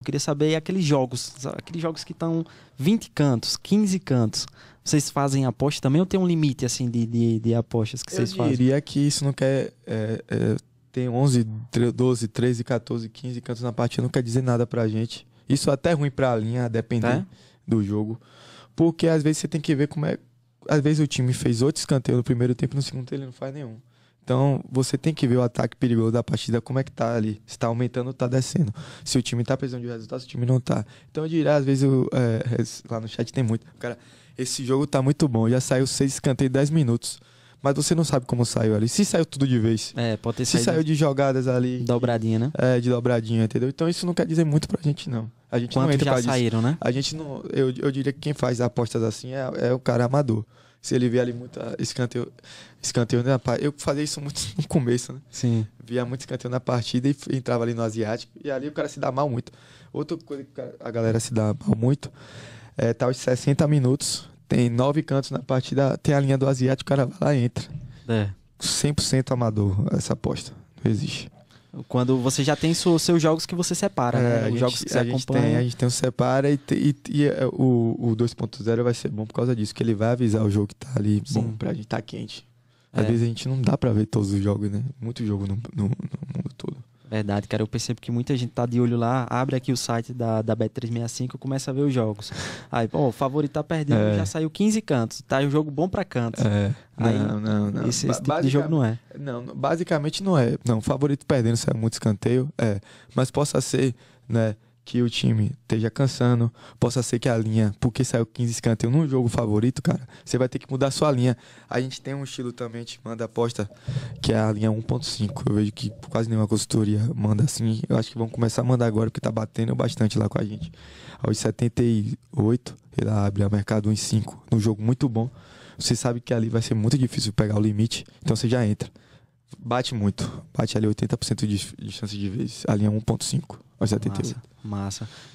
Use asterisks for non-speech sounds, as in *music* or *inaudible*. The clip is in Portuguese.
Eu queria saber aqueles jogos, aqueles jogos que estão 20 cantos, 15 cantos. Vocês fazem aposta também ou tem um limite assim de, de, de apostas que vocês fazem? Eu diria que isso não quer. É, é, tem 11, 12, 13, 14, 15 cantos na partida, não quer dizer nada pra gente. Isso é até ruim pra linha, dependendo tá? do jogo. Porque às vezes você tem que ver como é. Às vezes o time fez oito escanteios no primeiro tempo, no segundo tempo ele não faz nenhum. Então, você tem que ver o ataque perigoso da partida, como é que tá ali. Se tá aumentando ou tá descendo. Se o time tá precisando de resultado, se o time não tá. Então, eu diria, às vezes, eu, é, lá no chat tem muito. Cara, esse jogo tá muito bom. Já saiu seis escanteios em dez minutos mas você não sabe como saiu ali. Se saiu tudo de vez. É, pode ter Se saiu de jogadas ali. Dobradinha, né? É, de dobradinha, entendeu? Então isso não quer dizer muito pra gente, não. A gente Quanto não entra já saíram, disso. né? A gente não. Eu, eu diria que quem faz apostas assim é, é o cara amador. Se ele via ali muito escanteio, escanteio na né, partida. Eu fazia isso muito *laughs* no começo, né? Sim. Via muito escanteio na partida e entrava ali no Asiático. E ali o cara se dá mal muito. Outra coisa que a galera se dá mal muito é tá os 60 minutos, tem nove cantos na partida, tem a linha do Asiático, o cara vai lá e entra. É. 100% amador essa aposta. Não existe. Quando você já tem seus jogos que você separa, né? é, né? Os jogos que você a acompanha. Gente tem, a gente tem o separa e, e, e, e é, o, o 2.0 vai ser bom por causa disso, que ele vai avisar o jogo que tá ali, Sim. bom, pra gente tá quente. É. Às é. vezes a gente não dá pra ver todos os jogos, né? Muito jogo no, no, no mundo todo. Verdade, cara. Eu percebo que muita gente tá de olho lá, abre aqui o site da, da Bet365 e começa a ver os jogos. *laughs* Aí, pô, o favorito tá perdendo, é. já saiu 15 cantos. Tá um jogo bom para cantos. É. Aí, não, não, não. Esse, esse tipo de jogo não é. Não, basicamente não é. Não, favorito perdendo saiu muito escanteio, é. Mas possa ser, né? que o time esteja cansando, possa ser que a linha, porque saiu 15 escanteio num jogo favorito, cara, você vai ter que mudar sua linha. A gente tem um estilo também, a gente manda aposta, que é a linha 1.5. Eu vejo que quase nenhuma consultoria manda assim. Eu acho que vão começar a mandar agora, porque tá batendo bastante lá com a gente. Aos 78, ele abre a mercado 1.5, num jogo muito bom. Você sabe que ali vai ser muito difícil pegar o limite, então você já entra. Bate muito, bate ali 80% de, de chance de vez, a linha 1.5. Aos 78. Massa. massa.